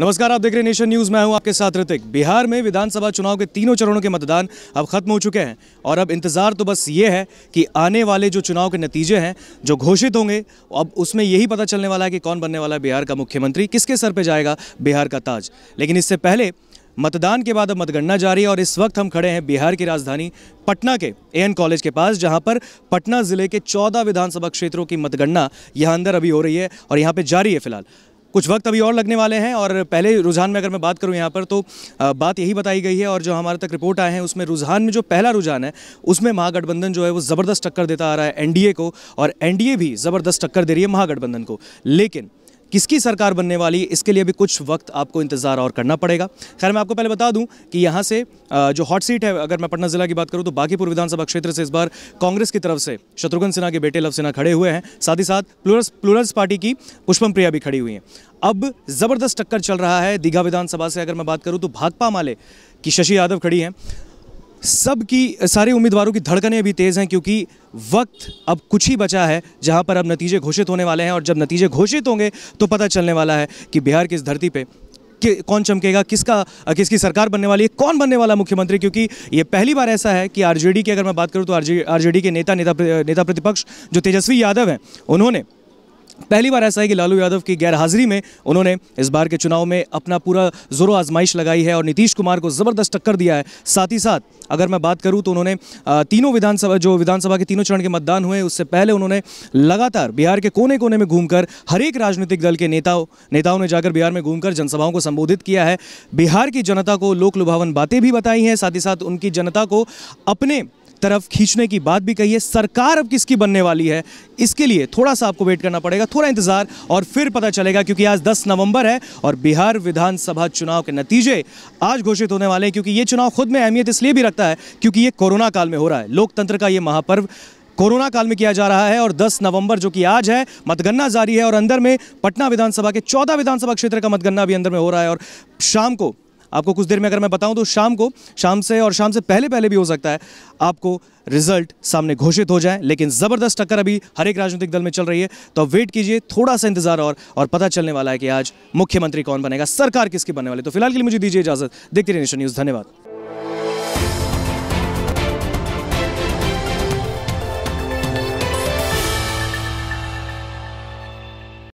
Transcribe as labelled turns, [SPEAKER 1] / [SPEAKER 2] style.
[SPEAKER 1] नमस्कार आप देख रहे नेशन न्यूज मैं हूं आपके साथ ऋतिक बिहार में विधानसभा चुनाव के तीनों चरणों के मतदान अब खत्म हो चुके हैं और अब इंतजार तो बस ये है कि आने वाले जो चुनाव के नतीजे हैं जो घोषित होंगे अब उसमें यही पता चलने वाला है कि कौन बनने वाला है बिहार का मुख्यमंत्री किसके सर पर जाएगा बिहार का ताज लेकिन इससे पहले मतदान के बाद अब मतगणना जारी है और इस वक्त हम खड़े हैं बिहार की राजधानी पटना के एएन कॉलेज के पास जहां पर पटना ज़िले के 14 विधानसभा क्षेत्रों की मतगणना यहां अंदर अभी हो रही है और यहां पे जारी है फिलहाल कुछ वक्त अभी और लगने वाले हैं और पहले रुझान में अगर मैं बात करूं यहाँ पर तो बात यही बताई गई है और जो हमारे तक रिपोर्ट आए हैं उसमें रुझान में जो पहला रुझान है उसमें महागठबंधन जो है वो ज़बरदस्त टक्कर देता आ रहा है एनडीए को और एनडीए भी ज़बरदस्त टक्कर दे रही है महागठबंधन को लेकिन किसकी सरकार बनने वाली है इसके लिए भी कुछ वक्त आपको इंतज़ार और करना पड़ेगा खैर मैं आपको पहले बता दूं कि यहाँ से जो हॉट सीट है अगर मैं पटना ज़िला की बात करूँ तो बाकीपुर विधानसभा क्षेत्र से इस बार कांग्रेस की तरफ से शत्रुघ्न सिन्हा के बेटे लव सिन्हा खड़े हुए हैं साथ ही साथ प्लूरस प्लूरस पार्टी की पुष्पम प्रिया भी खड़ी हुई हैं अब ज़बरदस्त टक्कर चल रहा है दीघा विधानसभा से अगर मैं बात करूँ तो भाकपा माले की शशि यादव खड़ी हैं सब की सारे उम्मीदवारों की धड़कनें अभी तेज़ हैं क्योंकि वक्त अब कुछ ही बचा है जहां पर अब नतीजे घोषित होने वाले हैं और जब नतीजे घोषित होंगे तो पता चलने वाला है कि बिहार की इस धरती पे कि कौन चमकेगा किसका किसकी सरकार बनने वाली है कौन बनने वाला मुख्यमंत्री क्योंकि ये पहली बार ऐसा है कि आरजेडी की अगर मैं बात करूँ तो आरजेडी के नेता नेता नेता प्रतिपक्ष जो तेजस्वी यादव हैं उन्होंने पहली बार ऐसा है कि लालू यादव की गैरहाज़िरी में उन्होंने इस बार के चुनाव में अपना पूरा जोरों आजमाइश लगाई है और नीतीश कुमार को ज़बरदस्त टक्कर दिया है साथ ही साथ अगर मैं बात करूँ तो उन्होंने तीनों विधानसभा जो विधानसभा के तीनों चरण के मतदान हुए उससे पहले उन्होंने लगातार बिहार के कोने कोने में घूमकर हर एक राजनीतिक दल के नेताओं नेताओं ने जाकर बिहार में घूमकर जनसभाओं को संबोधित किया है बिहार की जनता को लोक लुभावन बातें भी बताई हैं साथ ही साथ उनकी जनता को अपने तरफ खींचने की बात भी कही है सरकार अब किसकी बनने वाली है इसके लिए थोड़ा सा आपको वेट करना पड़ेगा थोड़ा इंतज़ार और फिर पता चलेगा क्योंकि आज 10 नवंबर है और बिहार विधानसभा चुनाव के नतीजे आज घोषित होने वाले हैं क्योंकि ये चुनाव खुद में अहमियत इसलिए भी रखता है क्योंकि ये कोरोना काल में हो रहा है लोकतंत्र का ये महापर्व कोरोना काल में किया जा रहा है और 10 नवंबर जो कि आज है मतगणना जारी है और अंदर में पटना विधानसभा के 14 विधानसभा क्षेत्र का मतगणना भी अंदर में हो रहा है और शाम को आपको कुछ देर में अगर मैं बताऊं तो शाम को शाम से और शाम से पहले पहले भी हो सकता है आपको रिजल्ट सामने घोषित हो जाए लेकिन ज़बरदस्त टक्कर अभी हर एक राजनीतिक दल में चल रही है तो वेट कीजिए थोड़ा सा इंतजार और और पता चलने वाला है कि आज मुख्यमंत्री कौन बनेगा सरकार किसकी बनने वाली तो फिलहाल के लिए मुझे दीजिए इजाज़त देखते रहिए नेशन न्यूज़ धन्यवाद